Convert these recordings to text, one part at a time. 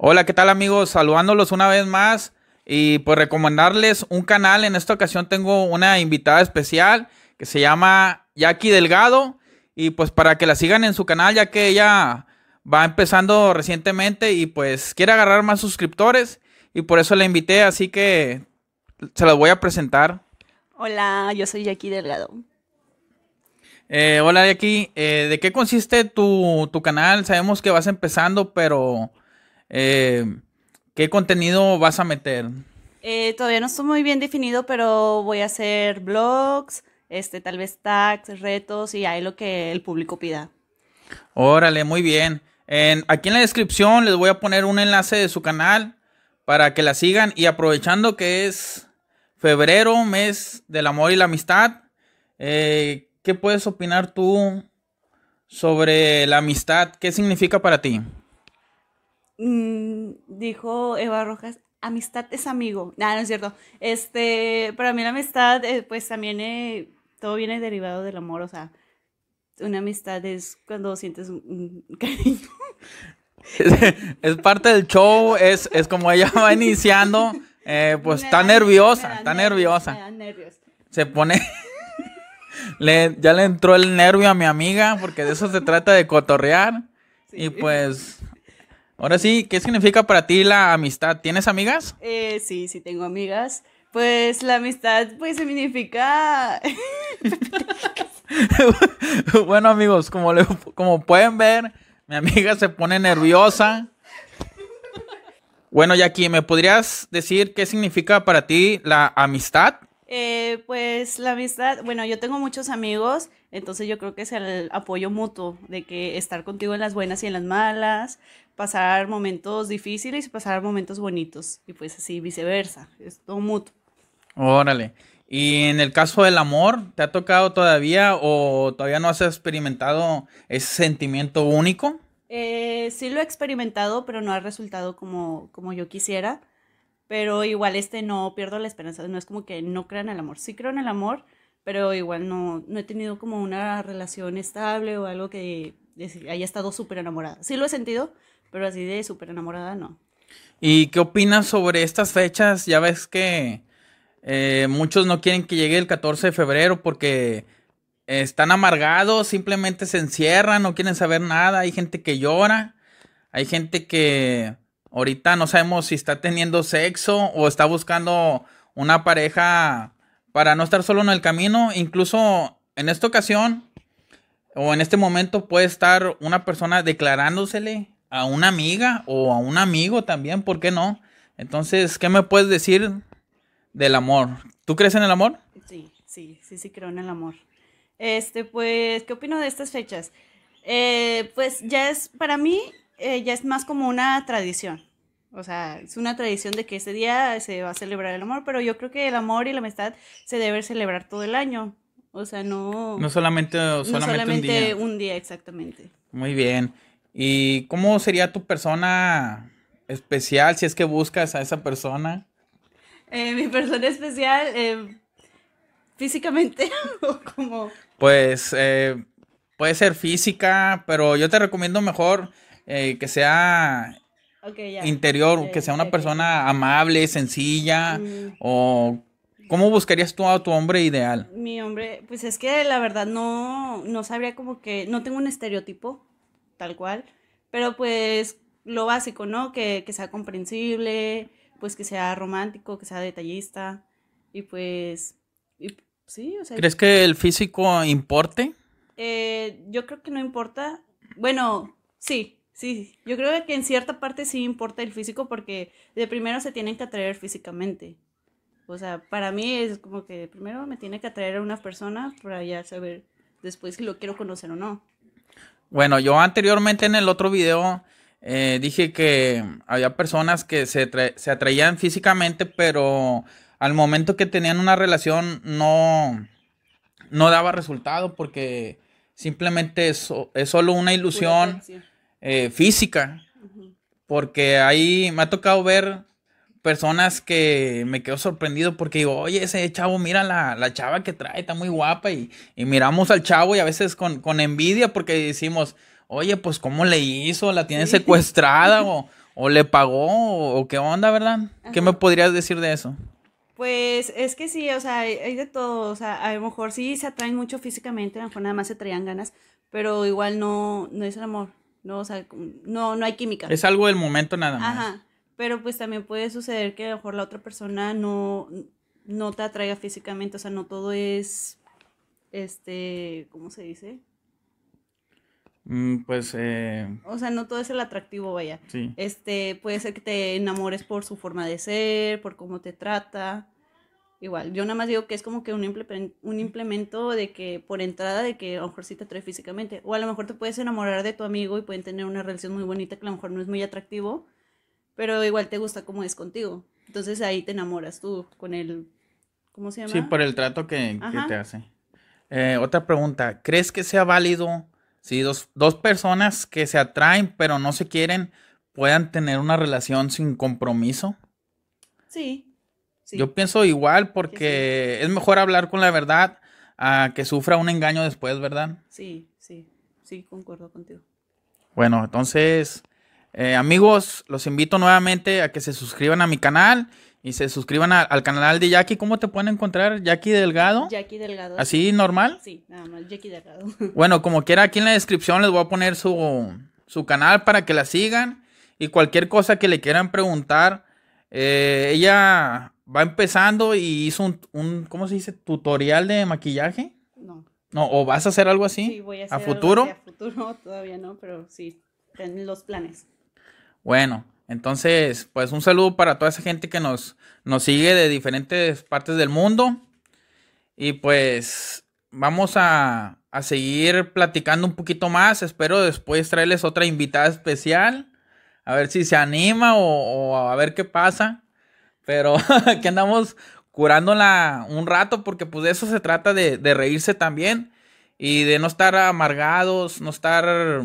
Hola, ¿qué tal amigos? Saludándolos una vez más y pues recomendarles un canal. En esta ocasión tengo una invitada especial que se llama Jackie Delgado y pues para que la sigan en su canal ya que ella va empezando recientemente y pues quiere agarrar más suscriptores y por eso la invité, así que se la voy a presentar. Hola, yo soy Jackie Delgado. Eh, hola Jackie, eh, ¿de qué consiste tu, tu canal? Sabemos que vas empezando, pero eh, ¿Qué contenido vas a meter? Eh, todavía no estoy muy bien definido, pero voy a hacer blogs, este, tal vez tags, retos y ahí lo que el público pida. Órale, muy bien. aquí en la descripción les voy a poner un enlace de su canal para que la sigan y aprovechando que es febrero, mes del amor y la amistad, eh, ¿qué puedes opinar tú sobre la amistad? ¿Qué significa para ti? Mm, dijo Eva Rojas, amistad es amigo. Nada, ah, no es cierto. Este, para mí la amistad, eh, pues también eh, todo viene derivado del amor, o sea, una amistad es cuando sientes un, cariño. Es, parte del show, es, como ella va iniciando, eh, pues está nerviosa, está nerviosa. Se pone... ya le entró el nervio a mi amiga, porque de eso se trata de cotorrear. Y pues Ahora sí, ¿qué significa para ti la amistad? ¿Tienes amigas? Eh, sí, sí tengo amigas. Pues la amistad, pues significa... bueno amigos, como, como pueden ver, mi amiga se pone nerviosa. Bueno, Jackie, ¿me podrías decir qué significa para ti la amistad? Eh, pues la amistad, bueno, yo tengo muchos amigos, entonces yo creo que es el apoyo mutuo, de que estar contigo en las buenas y en las malas, pasar momentos difíciles y pasar momentos bonitos. Y pues así viceversa. Es todo mutuo. Órale. Y en el caso del amor, ¿te ha tocado todavía o todavía no has experimentado ese sentimiento único? Eh, sí lo he experimentado, pero no ha resultado como, como yo quisiera. Pero igual este no pierdo la esperanza. No es como que no crean en el amor. Sí creo en el amor, pero igual no, no he tenido como una relación estable o algo que haya estado súper enamorada. Sí lo he sentido, pero así de súper enamorada no. ¿Y qué opinas sobre estas fechas? Ya ves que eh, muchos no quieren que llegue el 14 de febrero porque están amargados, simplemente se encierran, no quieren saber nada, hay gente que llora, hay gente que ahorita no sabemos si está teniendo sexo o está buscando una pareja para no estar solo en el camino, incluso en esta ocasión o en este momento puede estar una persona declarándosele a una amiga o a un amigo también, ¿por qué no? Entonces, ¿qué me puedes decir del amor? ¿Tú crees en el amor? Sí, sí, sí, sí creo en el amor. Este, pues, ¿qué opino de estas fechas? Eh, pues ya es, para mí, eh, ya es más como una tradición. O sea, es una tradición de que ese día se va a celebrar el amor, pero yo creo que el amor y la amistad se deben celebrar todo el año. O sea, no... No solamente, solamente, no solamente un, día. un día. exactamente. Muy bien. ¿Y cómo sería tu persona especial si es que buscas a esa persona? Eh, mi persona especial, eh, físicamente o como... Pues eh, puede ser física, pero yo te recomiendo mejor que sea interior, que sea una persona amable, sencilla mm. o ¿Cómo buscarías tú a tu hombre ideal? Mi hombre, pues es que la verdad no, no sabría como que, no tengo un estereotipo tal cual, pero pues lo básico, ¿no? Que, sea comprensible, pues que sea romántico, que sea detallista y pues... sí, o sea, ¿Crees que el físico importe? Eh, yo creo que no importa. Bueno, sí, sí. Yo creo que en cierta parte sí importa el físico porque de primero se tienen que atraer físicamente. O sea, para mí es como que primero me tiene que atraer a una persona para ya saber después si lo quiero conocer o no. Bueno, yo anteriormente en el otro video eh, dije que había personas que se, se, atraían físicamente, pero al momento que tenían una relación no, no daba resultado porque simplemente es, solo una ilusión eh, física. Porque ahí me ha tocado ver personas que me quedo sorprendido porque digo, oye, ese chavo, mira la, chava que trae, está muy guapa. Y, miramos al chavo y a veces con, envidia porque decimos, oye, pues cómo le hizo, la tiene secuestrada o, o, le pagó o, qué onda, ¿verdad? ¿Qué me podrías decir de eso? Pues es que sí, o sea, hay, de todo, o sea, a lo mejor sí se atraen mucho físicamente, a lo mejor nada más se traían ganas, pero igual no, no es el amor, no, o sea, no, no hay química. Es algo del momento nada más. Ajá, pero pues también puede suceder que a lo mejor la otra persona no, no te atraiga físicamente, o sea, no todo es, este, ¿cómo se dice? Mm, pues, eh... O sea, no todo es el atractivo, vaya. Este, puede ser que te enamores por su forma de ser, por cómo te trata. Igual, yo nada más digo que es como que un, implemento, un implemento de que, por entrada, de que a lo mejor sí te atrae físicamente. O a lo mejor te puedes enamorar de tu amigo y pueden tener una relación muy bonita que a lo mejor no es muy atractivo, pero igual te gusta cómo es contigo. Entonces ahí te enamoras tú con el, ¿cómo se llama? Sí, por el trato que, te hace. Eh, otra pregunta, ¿crees que sea válido si dos, personas que se atraen pero no se quieren puedan tener una relación sin compromiso? Sí. Yo pienso igual porque es mejor hablar con la verdad a que sufra un engaño después, ¿verdad? Sí, sí, sí, concuerdo contigo. Bueno, entonces eh, amigos, los invito nuevamente a que se suscriban a mi canal y se suscriban al canal de Jackie. ¿Cómo te pueden encontrar? Jackie Delgado. Jackie Delgado. ¿Así normal? Sí, nada más, Jackie Delgado. Bueno, como quiera, aquí en la descripción les voy a poner su, su canal para que la sigan y cualquier cosa que le quieran preguntar. Eh, ella va empezando y hizo un, ¿cómo se dice? Tutorial de maquillaje. No. No, o vas a hacer algo así. Sí, voy a hacer a futuro. a futuro todavía no, pero sí, en los planes. Bueno, entonces, pues un saludo para toda esa gente que nos, nos sigue de diferentes partes del mundo. Y pues vamos a, seguir platicando un poquito más. Espero después traerles otra invitada especial. A ver si se anima o, a ver qué pasa. Pero que andamos curándola un rato porque pues de eso se trata de, de reírse también. Y de no estar amargados, no estar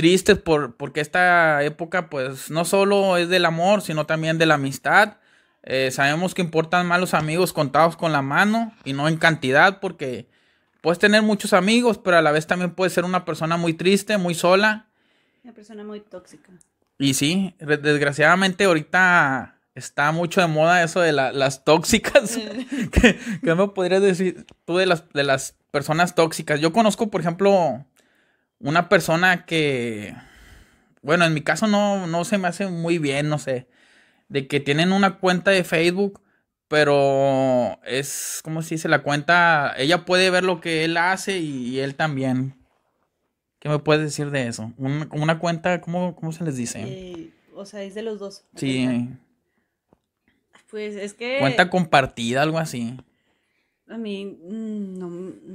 tristes por, porque esta época pues no solo es del amor, sino también de la amistad. Eh, sabemos que importan más los amigos contados con la mano y no en cantidad porque puedes tener muchos amigos, pero a la vez también puedes ser una persona muy triste, muy sola. Una persona muy tóxica. Y sí, desgraciadamente ahorita está mucho de moda eso de las tóxicas. Eh. ¿Qué, ¿Qué, me podrías decir tú de las, de las personas tóxicas? Yo conozco, por ejemplo, una persona que, bueno, en mi caso no, se me hace muy bien, no sé, de que tienen una cuenta de Facebook, pero es, ¿cómo se dice? La cuenta, ella puede ver lo que él hace y, él también. ¿Qué me puedes decir de eso? una cuenta, ¿cómo, ¿cómo, se les dice? Sí, eh, o sea, es de los dos. Sí. Pues es que... Cuenta compartida, algo así a mí mm,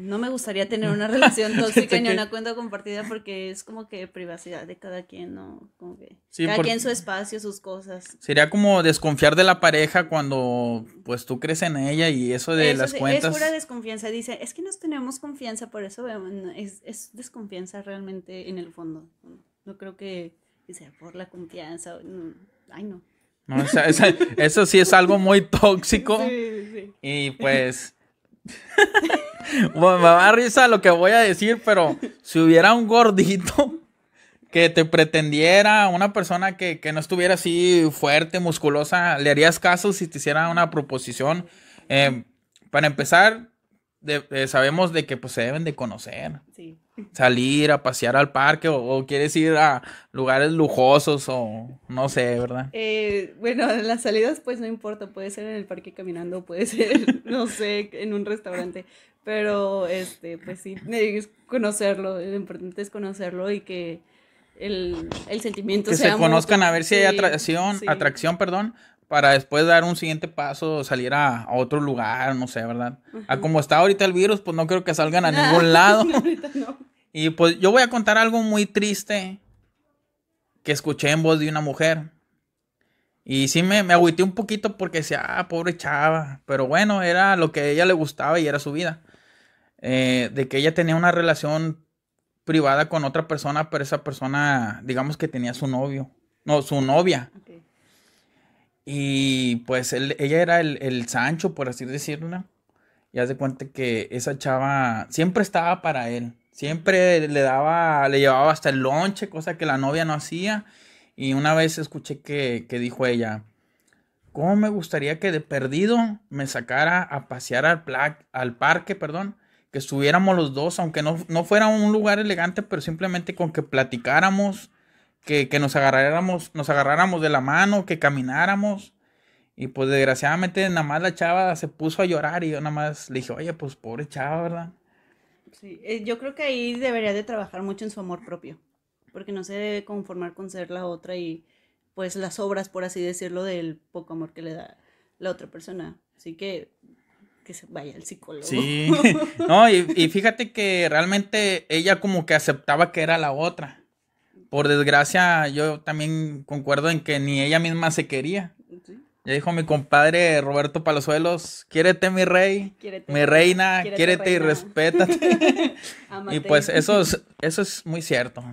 no, me gustaría tener una relación tóxica ni una cuenta compartida porque es como que privacidad de cada quien, ¿no? Como que cada quien su espacio, sus cosas. Sería como desconfiar de la pareja cuando pues tú crees en ella y eso de las cuentas. Es pura desconfianza, dice, es que nos tenemos confianza, por eso es, desconfianza realmente en el fondo. No creo que sea por la confianza, mm, ay no. eso sí es algo muy tóxico sí, y pues bueno, me va a risa lo que voy a decir, pero si hubiera un gordito que te pretendiera, una persona que, no estuviera así fuerte, musculosa, ¿le harías caso si te hiciera una proposición? Eh, para empezar, eh, sabemos de que pues, se deben de conocer. Sí salir a pasear al parque o, quieres ir a lugares lujosos o no sé, ¿verdad? Eh, bueno, las salidas pues no importa, puede ser en el parque caminando, puede ser, no sé, en un restaurante, pero este, pues sí, es conocerlo, lo importante es conocerlo y que el, el sentimiento que se conozcan a ver si hay atracción, atracción, perdón, para después dar un siguiente paso, salir a, otro lugar, no sé, ¿verdad? A como está ahorita el virus, pues no creo que salgan a ningún lado. Y pues yo voy a contar algo muy triste que escuché en voz de una mujer. Y sí me, me agüité un poquito porque decía, ah, pobre chava. Pero bueno, era lo que a ella le gustaba y era su vida. Eh, de que ella tenía una relación privada con otra persona, pero esa persona, digamos que tenía su novio. No, su novia. Y pues ella era el, Sancho, por así decirlo. Y se cuenta que esa chava siempre estaba para él. Siempre le daba, le llevaba hasta el lonche, cosa que la novia no hacía. Y una vez escuché que, que dijo ella, ¿cómo me gustaría que de perdido me sacara a pasear al, al parque, perdón? Que estuviéramos los dos, aunque no, no fuera un lugar elegante, pero simplemente con que platicáramos que, nos agarráramos, nos agarráramos de la mano, que camináramos. Y pues desgraciadamente nada más la chava se puso a llorar y yo nada más le dije, oye, pues pobre chava, ¿verdad? Sí, eh, yo creo que ahí debería de trabajar mucho en su amor propio, porque no se debe conformar con ser la otra y pues las obras, por así decirlo, del poco amor que le da la otra persona. Así que que se vaya el psicólogo. Sí, no, y fíjate que realmente ella como que aceptaba que era la otra por desgracia, yo también concuerdo en que ni ella misma se quería. Ya dijo mi compadre Roberto Palazuelos, quiérete mi rey, mi reina, quiérete, y respétate. y pues eso es, eso es muy cierto.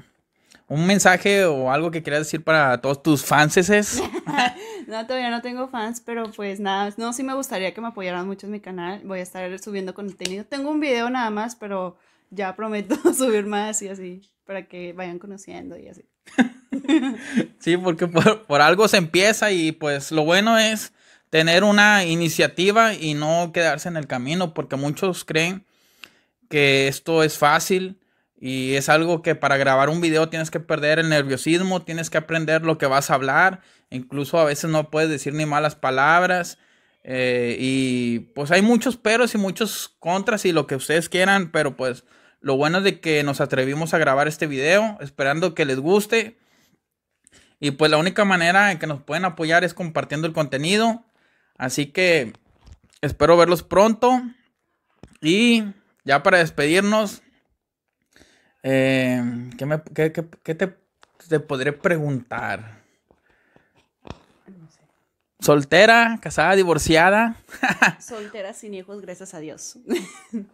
Un mensaje o algo que quieras decir para todos tus fanses. no, todavía no tengo fans, pero pues nada, no, sí me gustaría que me apoyaran mucho en mi canal. Voy a estar subiendo contenido. Tengo un video nada más, pero ya prometo subir más y así para que vayan conociendo y así. sí, porque por, algo se empieza y pues lo bueno es tener una iniciativa y no quedarse en el camino, porque muchos creen que esto es fácil y es algo que para grabar un video tienes que perder el nerviosismo, tienes que aprender lo que vas a hablar, incluso a veces no puedes decir ni malas palabras. Eh, y pues hay muchos peros y muchos contras y lo que ustedes quieran, pero pues lo bueno es de que nos atrevimos a grabar este video, esperando que les guste. Y pues la única manera en que nos pueden apoyar es compartiendo el contenido. Así que espero verlos pronto. Y ya para despedirnos, eh, ¿qué, te, te podré preguntar? Soltera, casada, divorciada. Soltera sin hijos, gracias a Dios.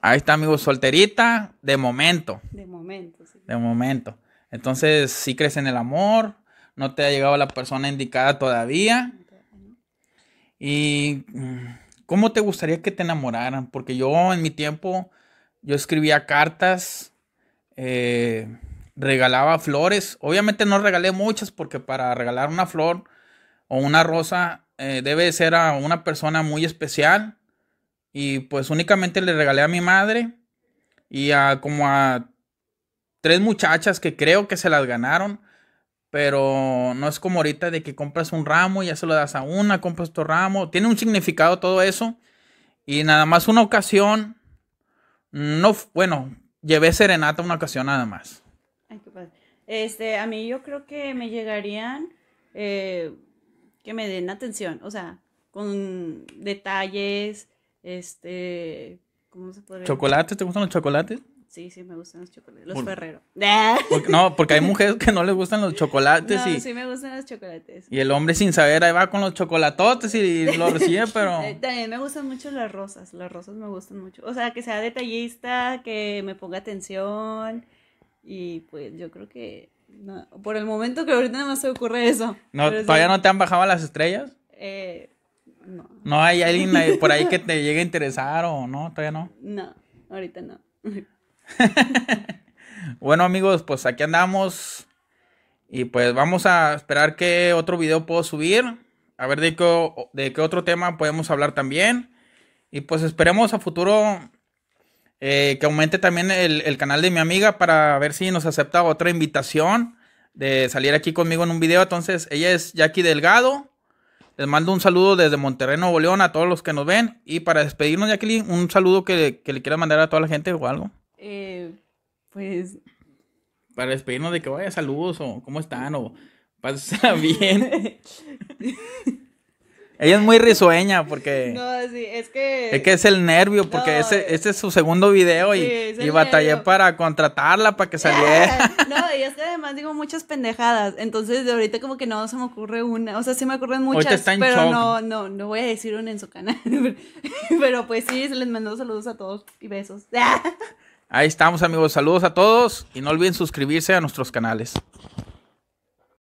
Ahí está, amigo, solterita de momento. De momento, sí. De momento. Entonces, si sí crees en el amor, no te ha llegado la persona indicada todavía. Y mm, ¿cómo te gustaría que te enamoraran? Porque yo en mi tiempo, yo escribía cartas, eh, regalaba flores. Obviamente no regalé muchas porque para regalar una flor o una rosa eh, debe ser a una persona muy especial. Y pues únicamente le regalé a mi madre y a como a tres muchachas que creo que se las ganaron. Pero no es como ahorita de que compras un ramo y ya se lo das a una, compras otro ramo. Tiene un significado todo eso. Y nada más una ocasión. No, bueno, llevé serenata una ocasión nada más. Ay, qué padre. Este, a mí yo creo que me llegarían eh, que me den atención, o sea, con detalles, este, ¿cómo se puede? ¿Chocolate? ¿Te gustan los chocolates? Sí, sí, me gustan los chocolates. Los Ferrero. no, porque hay mujeres que no les gustan los chocolates. y, sí me gustan los chocolates. Y el hombre sin saber ahí va con los chocolatotes y lo recibe, pero... Eh, también me gustan mucho las rosas, las rosas me gustan mucho. O sea, que sea detallista, que me ponga atención y pues yo creo que no, por el momento que ahorita no más se ocurre eso. No, ¿Todavía no te han bajado las estrellas? Eh, no. ¿No hay alguien por ahí que te llegue a interesar o no? ¿Todavía no? No, ahorita no. bueno amigos, pues aquí andamos y pues vamos a esperar que otro video puedo subir, a ver de qué, de qué otro tema podemos hablar también y pues esperemos a futuro eh, que aumente también el, canal de mi amiga para ver si nos acepta otra invitación de salir aquí conmigo en un video. Entonces, ella es Jackie Delgado. Les mando un saludo desde Monterrey, Nuevo León, a todos los que nos ven. Y para despedirnos, Jackie, un saludo que, le quiero mandar a toda la gente o algo. Eh, pues. Para despedirnos de que vaya, saludos o cómo están o pasa bien. Ella es muy risueña porque. No, sí, es que. Es que es el nervio, porque ese, ese es su segundo video y, batallé para contratarla para que saliera. no, y es que además digo muchas pendejadas. Entonces, de ahorita como que no se me ocurre una. O sea, se me ocurren muchas. en pero no, no, no voy a decir una en su canal. pero pues sí, se les mando saludos a todos y besos. Ahí estamos, amigos. Saludos a todos y no olviden suscribirse a nuestros canales.